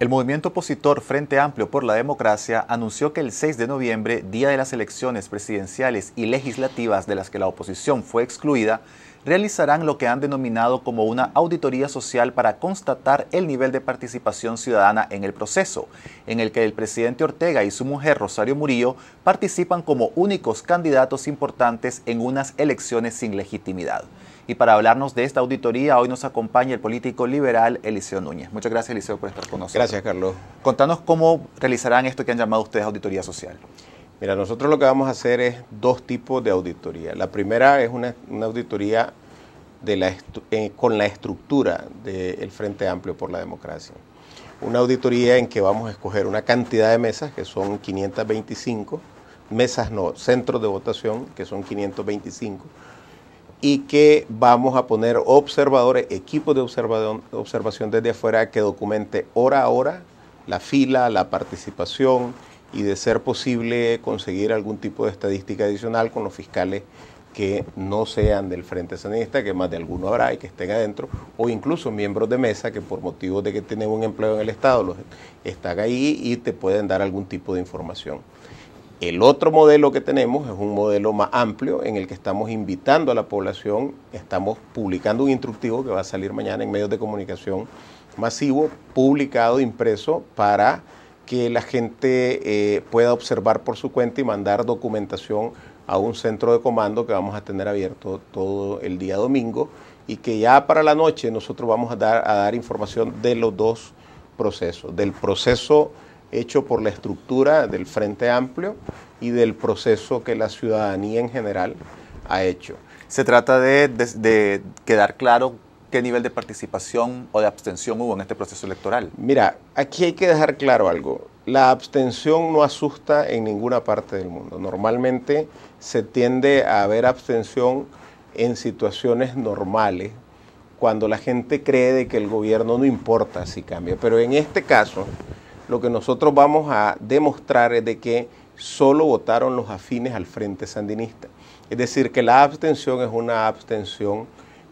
El movimiento opositor Frente Amplio por la Democracia anunció que el 6 de noviembre, día de las elecciones presidenciales y legislativas de las que la oposición fue excluida, realizarán lo que han denominado como una auditoría social para constatar el nivel de participación ciudadana en el proceso, en el que el presidente Ortega y su mujer Rosario Murillo participan como únicos candidatos importantes en unas elecciones sin legitimidad. Y para hablarnos de esta auditoría, hoy nos acompaña el político liberal Eliseo Núñez. Muchas gracias, Eliseo, por estar con nosotros. Gracias, Carlos. Contanos cómo realizarán esto que han llamado ustedes auditoría social. Mira, nosotros lo que vamos a hacer es dos tipos de auditoría. La primera es una, auditoría eh, con la estructura del Frente Amplio por la Democracia. Una auditoría en que vamos a escoger una cantidad de mesas, que son 525, mesas no, centros de votación, que son 525 y que vamos a poner observadores, equipos de observación desde afuera que documente hora a hora la fila, la participación y de ser posible conseguir algún tipo de estadística adicional con los fiscales que no sean del Frente Sanista, que más de alguno habrá y que estén adentro, o incluso miembros de mesa que por motivos de que tienen un empleo en el Estado están ahí y te pueden dar algún tipo de información. El otro modelo que tenemos es un modelo más amplio en el que estamos invitando a la población, estamos publicando un instructivo que va a salir mañana en medios de comunicación masivo, publicado, impreso, para que la gente eh, pueda observar por su cuenta y mandar documentación a un centro de comando que vamos a tener abierto todo el día domingo y que ya para la noche nosotros vamos a dar, a dar información de los dos procesos, del proceso hecho por la estructura del Frente Amplio y del proceso que la ciudadanía en general ha hecho. Se trata de, quedar claro qué nivel de participación o de abstención hubo en este proceso electoral. Mira, aquí hay que dejar claro algo. La abstención no asusta en ninguna parte del mundo. Normalmente se tiende a haber abstención en situaciones normales, cuando la gente cree que el gobierno no importa si cambia. Pero en este caso, lo que nosotros vamos a demostrar es de que solo votaron los afines al Frente Sandinista. Es decir, que la abstención es una abstención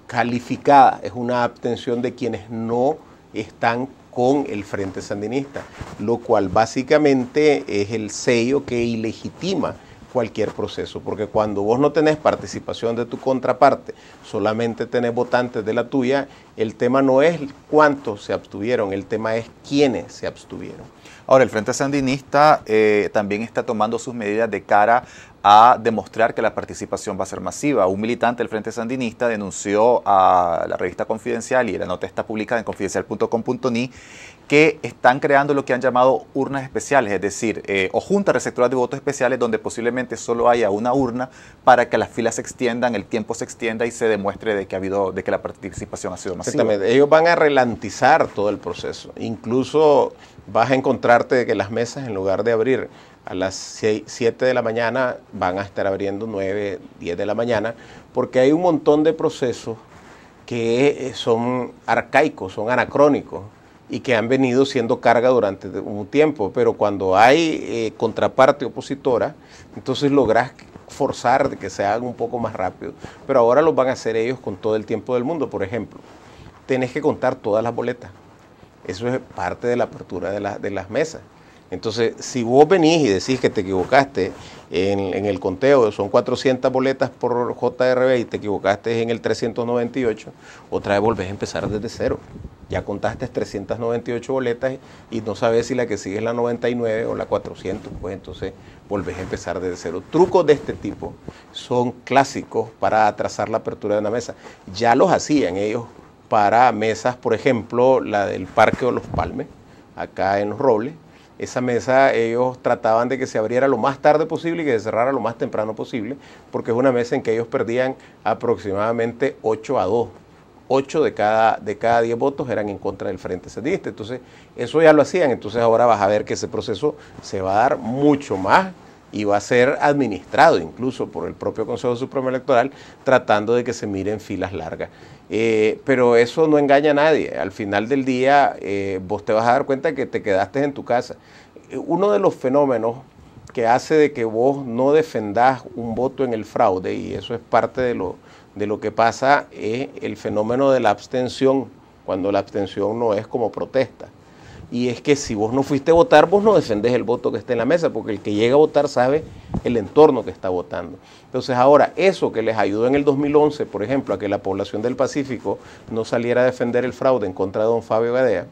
calificada, es una abstención de quienes no están con el Frente Sandinista, lo cual básicamente es el sello que ilegitima cualquier proceso, porque cuando vos no tenés participación de tu contraparte, solamente tenés votantes de la tuya, el tema no es cuántos se abstuvieron, el tema es quiénes se abstuvieron. Ahora, el Frente Sandinista eh, también está tomando sus medidas de cara a demostrar que la participación va a ser masiva. Un militante del Frente Sandinista denunció a la revista Confidencial y la nota está publicada en confidencial.com.ni que están creando lo que han llamado urnas especiales, es decir, eh, o juntas receptoras de votos especiales donde posiblemente solo haya una urna para que las filas se extiendan, el tiempo se extienda y se demuestre de que ha habido, de que la participación ha sido masiva. Exactamente. Ellos van a relantizar todo el proceso, incluso vas a encontrarte que las mesas en lugar de abrir a las 7 de la mañana van a estar abriendo 9, 10 de la mañana, porque hay un montón de procesos que eh, son arcaicos, son anacrónicos y que han venido siendo carga durante un tiempo, pero cuando hay eh, contraparte opositora, entonces logras forzar de que se hagan un poco más rápido, pero ahora lo van a hacer ellos con todo el tiempo del mundo, por ejemplo, tenés que contar todas las boletas. Eso es parte de la apertura de, las mesas. Entonces, si vos venís y decís que te equivocaste en, en, el conteo, son 400 boletas por JRB y te equivocaste en el 398, otra vez volvés a empezar desde cero. Ya contaste 398 boletas y no sabes si la que sigue es la 99 o la 400, pues entonces volvés a empezar desde cero. Trucos de este tipo son clásicos para atrasar la apertura de una mesa. Ya los hacían ellos para mesas, por ejemplo, la del Parque de los Palmes, acá en Los Robles. Esa mesa ellos trataban de que se abriera lo más tarde posible y que se cerrara lo más temprano posible, porque es una mesa en que ellos perdían aproximadamente 8 a 2. 8 de cada, de cada 10 votos eran en contra del Frente Sandinista. Entonces, eso ya lo hacían. Entonces, ahora vas a ver que ese proceso se va a dar mucho más y va a ser administrado incluso por el propio Consejo Supremo Electoral, tratando de que se miren filas largas. Eh, pero eso no engaña a nadie. Al final del día eh, vos te vas a dar cuenta que te quedaste en tu casa. Eh, uno de los fenómenos que hace de que vos no defendas un voto en el fraude, y eso es parte de lo, de lo que pasa, es el fenómeno de la abstención, cuando la abstención no es como protesta y es que si vos no fuiste a votar, vos no defendés el voto que está en la mesa, porque el que llega a votar sabe el entorno que está votando. Entonces ahora, eso que les ayudó en el 2011, por ejemplo, a que la población del Pacífico no saliera a defender el fraude en contra de don Fabio Gadea,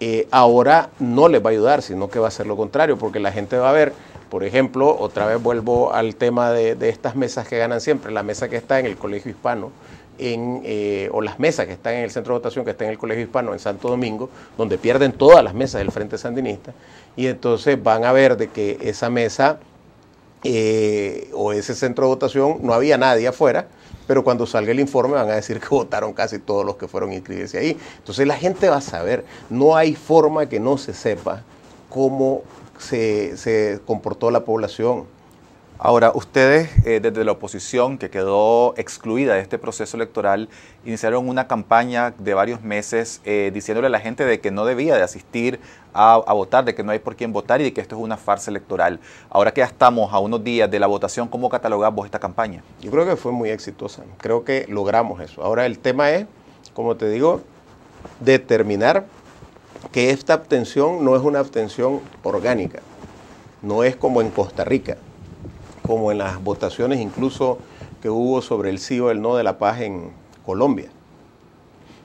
eh, ahora no les va a ayudar, sino que va a ser lo contrario, porque la gente va a ver, por ejemplo, otra vez vuelvo al tema de, de estas mesas que ganan siempre, la mesa que está en el Colegio Hispano, eh, o las mesas que están en el centro de votación, que está en el Colegio Hispano en Santo Domingo, donde pierden todas las mesas del Frente Sandinista, y entonces van a ver de que esa mesa eh, o ese centro de votación no había nadie afuera, pero cuando salga el informe van a decir que votaron casi todos los que fueron a inscribirse ahí. Entonces la gente va a saber, no hay forma que no se sepa cómo se comportó la población Ahora, ustedes eh, desde la oposición que quedó excluida de este proceso electoral, iniciaron una campaña de varios meses eh, diciéndole a la gente de que no debía de asistir a, votar, de que no hay por quién votar y de que esto es una farsa electoral. Ahora que ya estamos a unos días de la votación, ¿cómo catalogamos esta campaña? Yo creo que fue muy exitosa, creo que logramos eso. Ahora el tema es, como te digo, determinar que esta abstención no es una abstención orgánica, no es como en Costa Rica como en las votaciones incluso que hubo sobre el sí o el no de la paz en Colombia.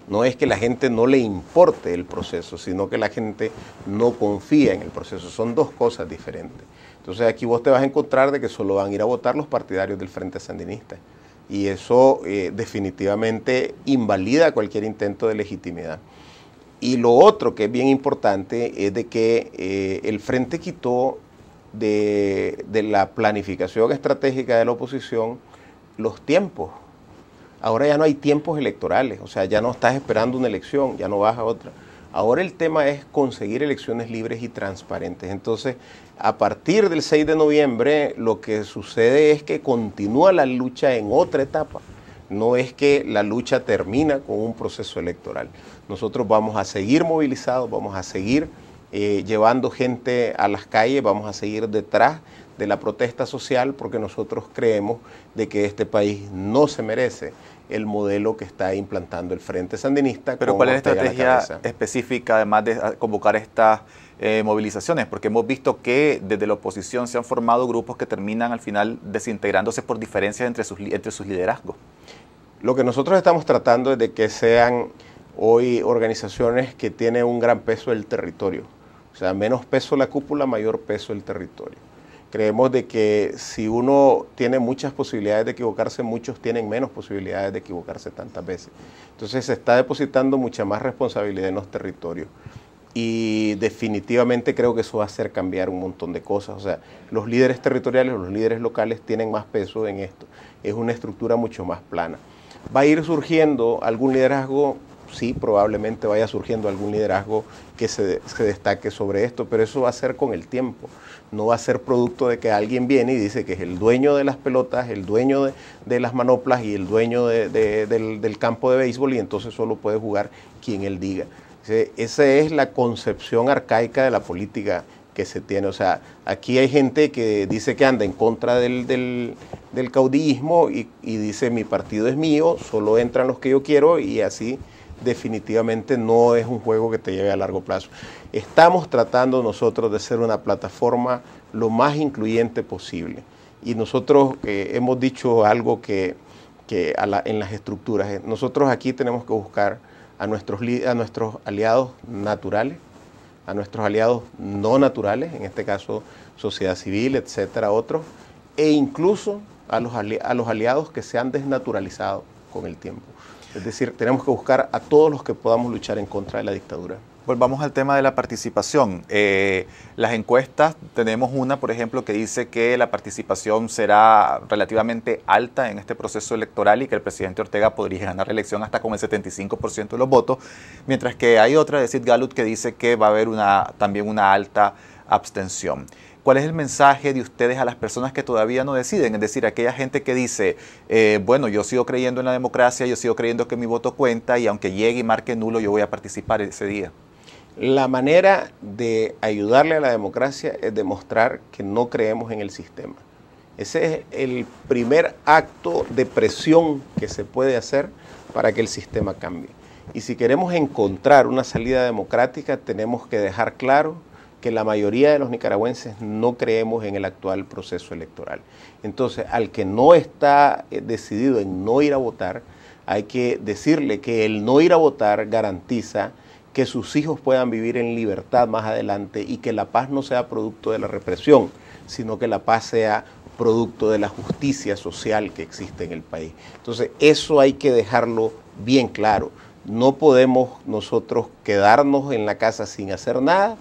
No es que la gente no le importe el proceso, sino que la gente no confía en el proceso. Son dos cosas diferentes. Entonces aquí vos te vas a encontrar de que solo van a ir a votar los partidarios del Frente Sandinista. Y eso eh, definitivamente invalida cualquier intento de legitimidad. Y lo otro que es bien importante es de que eh, el Frente quitó de, la planificación estratégica de la oposición los tiempos. Ahora ya no hay tiempos electorales, o sea, ya no estás esperando una elección, ya no vas a otra. Ahora el tema es conseguir elecciones libres y transparentes. Entonces, a partir del 6 de noviembre, lo que sucede es que continúa la lucha en otra etapa. No es que la lucha termina con un proceso electoral. Nosotros vamos a seguir movilizados, vamos a seguir eh, llevando gente a las calles, vamos a seguir detrás de la protesta social porque nosotros creemos de que este país no se merece el modelo que está implantando el Frente Sandinista. Pero ¿cuál es la estrategia específica además de convocar estas eh, movilizaciones? Porque hemos visto que desde la oposición se han formado grupos que terminan al final desintegrándose por diferencias entre sus, sus liderazgos. Lo que nosotros estamos tratando es de que sean hoy organizaciones que tienen un gran peso el territorio o sea, menos peso la cúpula, mayor peso el territorio. Creemos de que si uno tiene muchas posibilidades de equivocarse, muchos tienen menos posibilidades de equivocarse tantas veces. Entonces se está depositando mucha más responsabilidad en los territorios y definitivamente creo que eso va a hacer cambiar un montón de cosas. O sea, los líderes territoriales, los líderes locales tienen más peso en esto. Es una estructura mucho más plana. Va a ir surgiendo algún liderazgo sí probablemente vaya surgiendo algún liderazgo que se, destaque sobre esto, pero eso va a ser con el tiempo. No va a ser producto de que alguien viene y dice que es el dueño de las pelotas, el dueño de, las manoplas y el dueño del, campo de béisbol y entonces solo puede jugar quien él diga. Esa es la concepción arcaica de la política que se tiene. O sea, aquí hay gente que dice que anda en contra del, caudillismo y, y, dice mi partido es mío, solo entran los que yo quiero y así definitivamente no es un juego que te lleve a largo plazo. Estamos tratando nosotros de ser una plataforma lo más incluyente posible. Y nosotros eh, hemos dicho algo que, en las estructuras, eh, nosotros aquí tenemos que buscar a nuestros, a nuestros aliados naturales, a nuestros aliados no naturales, en este caso sociedad civil, etcétera, otros, e incluso a los, a los aliados que se han desnaturalizado con el tiempo. Es decir, tenemos que buscar a todos los que podamos luchar en contra de la dictadura. Volvamos al tema de la participación. Eh, las encuestas, tenemos una, por ejemplo, que dice que la participación será relativamente alta en este proceso electoral y que el presidente Ortega podría ganar la elección hasta con el 75% de los votos, mientras que hay otra, Sid Gallup, que dice que va a haber también una alta abstención. ¿Cuál es el mensaje de ustedes a las personas que todavía no deciden? Es decir, aquella gente que dice, eh, bueno, yo sigo creyendo en la democracia, yo sigo creyendo que mi voto cuenta y aunque llegue y marque nulo, yo voy a participar ese día. La manera de ayudarle a la democracia es demostrar que no creemos en el sistema. Ese es el primer acto de presión que se puede hacer para que el sistema cambie. Y si queremos encontrar una salida democrática, tenemos que dejar claro que la mayoría de los nicaragüenses no creemos en el actual proceso electoral. Entonces, al que no está eh, decidido en no ir a votar, hay que decirle que el no ir a votar garantiza que sus hijos puedan vivir en libertad más adelante y que la paz no sea producto de la represión, sino que la paz sea producto de la justicia social que existe en el país. Entonces, eso hay que dejarlo bien claro. No podemos nosotros quedarnos en la casa sin hacer nada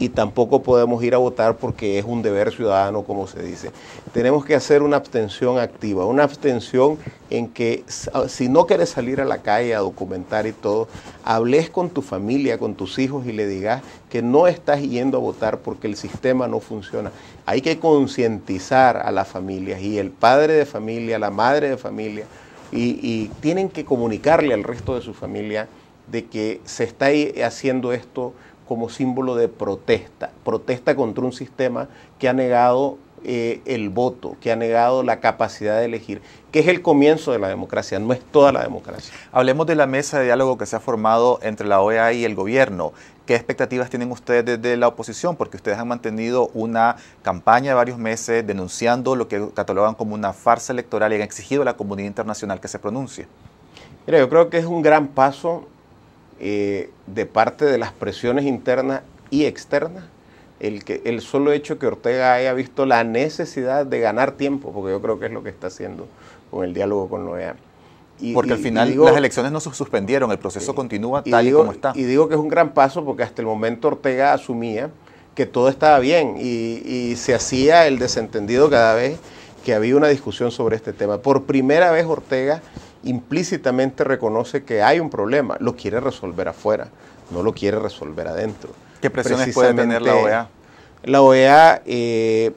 y tampoco podemos ir a votar porque es un deber ciudadano, como se dice. Tenemos que hacer una abstención activa, una abstención en que si no quieres salir a la calle a documentar y todo, hables con tu familia, con tus hijos y le digas que no estás yendo a votar porque el sistema no funciona. Hay que concientizar a las familias y el padre de familia, la madre de familia, y, y tienen que comunicarle al resto de su familia de que se está haciendo esto como símbolo de protesta, protesta contra un sistema que ha negado eh, el voto, que ha negado la capacidad de elegir, que es el comienzo de la democracia, no es toda la democracia. Hablemos de la mesa de diálogo que se ha formado entre la OEA y el gobierno. ¿Qué expectativas tienen ustedes desde la oposición? Porque ustedes han mantenido una campaña de varios meses denunciando lo que catalogan como una farsa electoral y han exigido a la comunidad internacional que se pronuncie. Mira, yo creo que es un gran paso eh, de parte de las presiones internas y externas, el, que, el solo hecho que Ortega haya visto la necesidad de ganar tiempo, porque yo creo que es lo que está haciendo con el diálogo con Noé. Y, porque al final las elecciones no se suspendieron, el proceso continúa tal y como está. Y digo que es un gran paso porque hasta el momento Ortega asumía que todo estaba bien y, se hacía el desentendido cada vez que había una discusión sobre este tema. Por primera vez Ortega implícitamente reconoce que hay un problema, lo quiere resolver afuera, no lo quiere resolver adentro. ¿Qué presiones puede tener la OEA? La OEA, eh,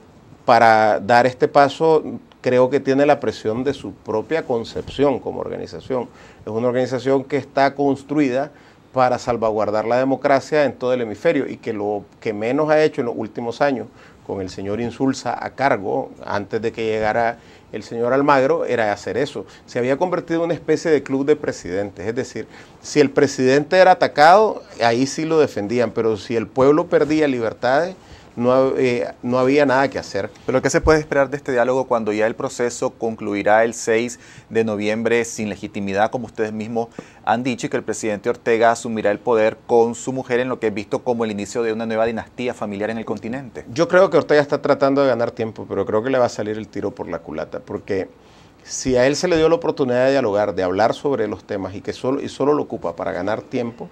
para dar este paso, creo que tiene la presión de su propia concepción como organización. Es una organización que está construida para salvaguardar la democracia en todo el hemisferio y que lo que menos ha hecho en los últimos años con el señor Insulza a cargo, antes de que llegara el señor Almagro, era hacer eso. Se había convertido en una especie de club de presidentes, es decir, si el presidente era atacado, ahí sí lo defendían, pero si el pueblo perdía libertades, eh, no, había nada que hacer. ¿Pero qué se puede esperar de este diálogo cuando ya el proceso concluirá el 6 de noviembre sin legitimidad, como ustedes mismos han dicho, y que el presidente Ortega asumirá el poder con su mujer en lo que he visto como el inicio de una nueva dinastía familiar en el continente? Yo creo que Ortega está tratando de ganar tiempo, pero creo que le va a salir el tiro por la culata, porque si a él se le dio la oportunidad de dialogar, de hablar sobre los temas y que solo, y solo lo ocupa para ganar tiempo,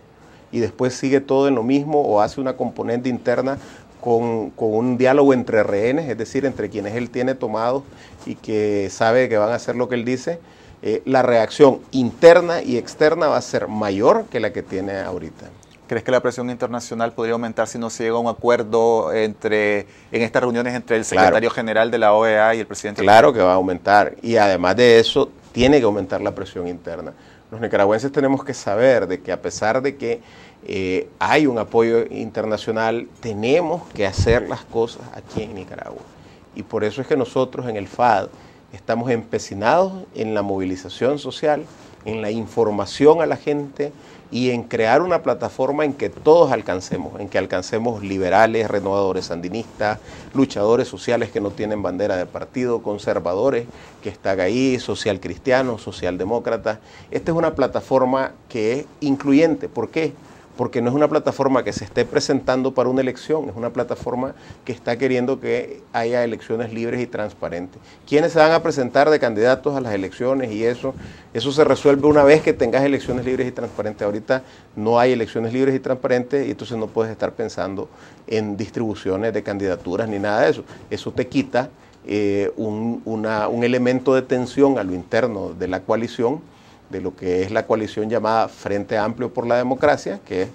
y después sigue todo en lo mismo o hace una componente interna con, un diálogo entre rehenes, es decir, entre quienes él tiene tomado y que sabe que van a hacer lo que él dice, eh, la reacción interna y externa va a ser mayor que la que tiene ahorita. ¿Crees que la presión internacional podría aumentar si no se llega a un acuerdo entre, en estas reuniones entre el secretario general de la OEA y el presidente? Claro que va a aumentar. Y además de eso, tiene que aumentar la presión interna. Los nicaragüenses tenemos que saber de que a pesar de que eh, hay un apoyo internacional, tenemos que hacer las cosas aquí en Nicaragua. Y por eso es que nosotros en el FAD estamos empecinados en la movilización social, en la información a la gente y en crear una plataforma en que todos alcancemos, en que alcancemos liberales, renovadores sandinistas, luchadores sociales que no tienen bandera de partido, conservadores que están ahí, social cristianos, socialdemócratas. Esta es una plataforma que es incluyente. ¿Por qué? porque no es una plataforma que se esté presentando para una elección, es una plataforma que está queriendo que haya elecciones libres y transparentes. ¿Quiénes se van a presentar de candidatos a las elecciones y eso? Eso se resuelve una vez que tengas elecciones libres y transparentes. Ahorita no hay elecciones libres y transparentes y entonces no puedes estar pensando en distribuciones de candidaturas ni nada de eso. Eso te quita eh, un, un elemento de tensión a lo interno de la coalición de lo que es la coalición llamada Frente Amplio por la Democracia, que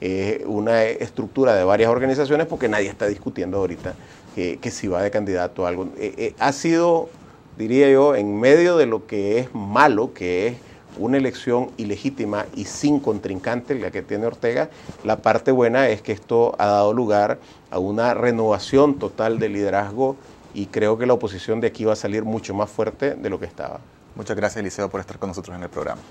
es una estructura de varias organizaciones, porque nadie está discutiendo ahorita que, si va de candidato a algo. Eh, eh, ha sido, diría yo, en medio de lo que es malo, que es una elección ilegítima y sin contrincante, la que tiene Ortega, la parte buena es que esto ha dado lugar a una renovación total de liderazgo y creo que la oposición de aquí va a salir mucho más fuerte de lo que estaba. Muchas gracias, Eliseo, por estar con nosotros en el programa.